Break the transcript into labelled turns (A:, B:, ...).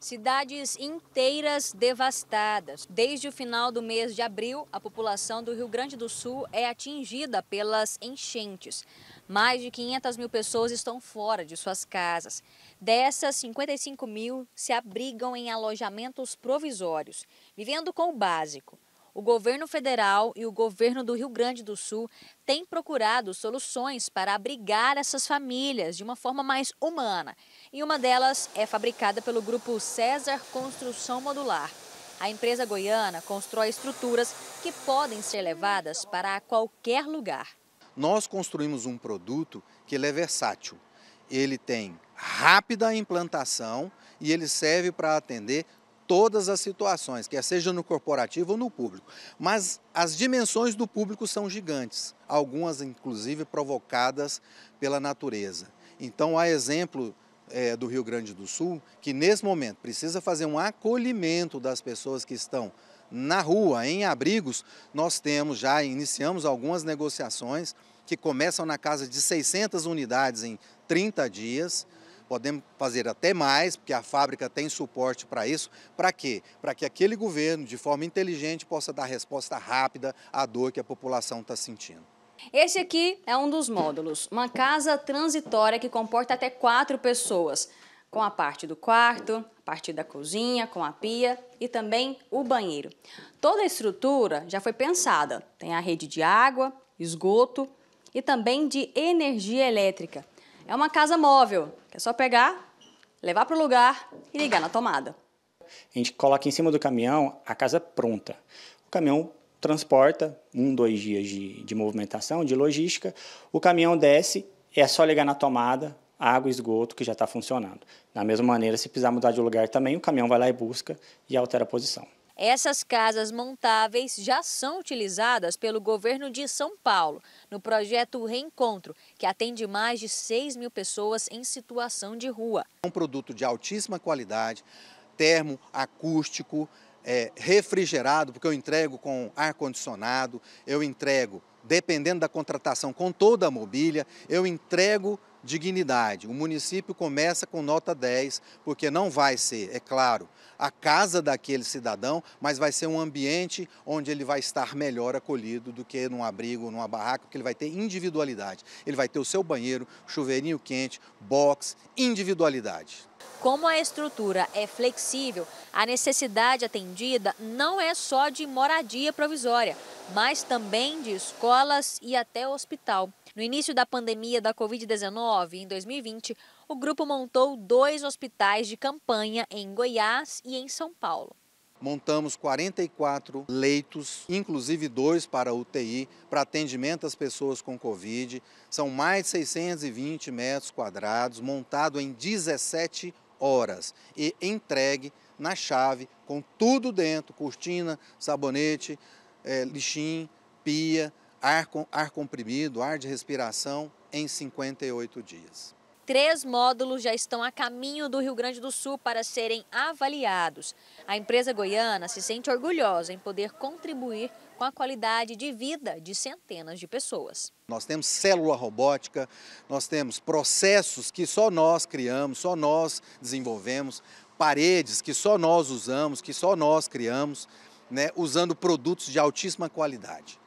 A: Cidades inteiras devastadas. Desde o final do mês de abril, a população do Rio Grande do Sul é atingida pelas enchentes. Mais de 500 mil pessoas estão fora de suas casas. Dessas, 55 mil se abrigam em alojamentos provisórios, vivendo com o básico o governo federal e o governo do Rio Grande do Sul têm procurado soluções para abrigar essas famílias de uma forma mais humana. E uma delas é fabricada pelo grupo César Construção Modular. A empresa goiana constrói estruturas que podem ser levadas para qualquer lugar.
B: Nós construímos um produto que é versátil. Ele tem rápida implantação e ele serve para atender todas as situações, quer seja no corporativo ou no público. Mas as dimensões do público são gigantes, algumas inclusive provocadas pela natureza. Então, há exemplo é, do Rio Grande do Sul que, nesse momento, precisa fazer um acolhimento das pessoas que estão na rua, em abrigos. Nós temos já, iniciamos algumas negociações que começam na casa de 600 unidades em 30 dias Podemos fazer até mais, porque a fábrica tem suporte para isso. Para quê? Para que aquele governo, de forma inteligente, possa dar resposta rápida à dor que a população está sentindo.
A: Este aqui é um dos módulos, uma casa transitória que comporta até quatro pessoas, com a parte do quarto, a parte da cozinha, com a pia e também o banheiro. Toda a estrutura já foi pensada, tem a rede de água, esgoto e também de energia elétrica. É uma casa móvel, que é só pegar, levar para o lugar e ligar na tomada. A gente coloca em cima do caminhão a casa pronta. O caminhão transporta um, dois dias de, de movimentação, de logística. O caminhão desce, é só ligar na tomada, água, esgoto, que já está funcionando. Da mesma maneira, se precisar mudar de lugar também, o caminhão vai lá e busca e altera a posição. Essas casas montáveis já são utilizadas pelo governo de São Paulo no projeto Reencontro, que atende mais de 6 mil pessoas em situação de rua.
B: É um produto de altíssima qualidade, termo, acústico, é, refrigerado, porque eu entrego com ar-condicionado, eu entrego dependendo da contratação com toda a mobília, eu entrego dignidade. O município começa com nota 10, porque não vai ser, é claro, a casa daquele cidadão, mas vai ser um ambiente onde ele vai estar melhor acolhido do que num abrigo, numa barraca, porque ele vai ter individualidade. Ele vai ter o seu banheiro, chuveirinho quente, box, individualidade.
A: Como a estrutura é flexível, a necessidade atendida não é só de moradia provisória, mas também de escolas e até hospital. No início da pandemia da Covid-19, em 2020, o grupo montou dois hospitais de campanha em Goiás e em São Paulo
B: montamos 44 leitos, inclusive dois para UTI, para atendimento às pessoas com Covid. São mais de 620 metros quadrados, montado em 17 horas e entregue na chave, com tudo dentro, cortina, sabonete, é, eh, lixinho, pia, ar, ar comprimido, ar de respiração, em 58 dias.
A: Três módulos já estão a caminho do Rio Grande do Sul para serem avaliados. A empresa goiana se sente orgulhosa em poder contribuir com a qualidade de vida de centenas de pessoas.
B: Nós temos célula robótica, nós temos processos que só nós criamos, só nós desenvolvemos, paredes que só nós usamos, que só nós criamos, né, usando produtos de altíssima qualidade.